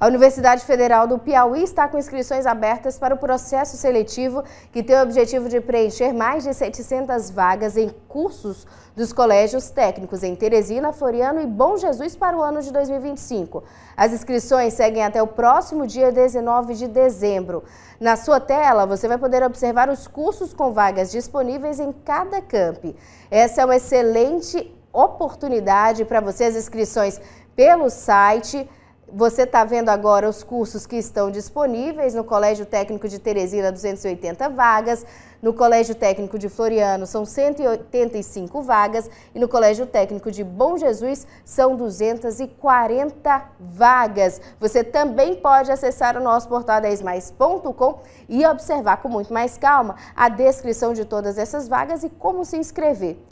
A Universidade Federal do Piauí está com inscrições abertas para o processo seletivo, que tem o objetivo de preencher mais de 700 vagas em cursos dos colégios técnicos em Teresina, Floriano e Bom Jesus para o ano de 2025. As inscrições seguem até o próximo dia 19 de dezembro. Na sua tela, você vai poder observar os cursos com vagas disponíveis em cada camp. Essa é uma excelente oportunidade para você. As inscrições pelo site você está vendo agora os cursos que estão disponíveis no Colégio Técnico de Teresina, 280 vagas, no Colégio Técnico de Floriano são 185 vagas e no Colégio Técnico de Bom Jesus são 240 vagas. Você também pode acessar o nosso portal 10mais.com e observar com muito mais calma a descrição de todas essas vagas e como se inscrever.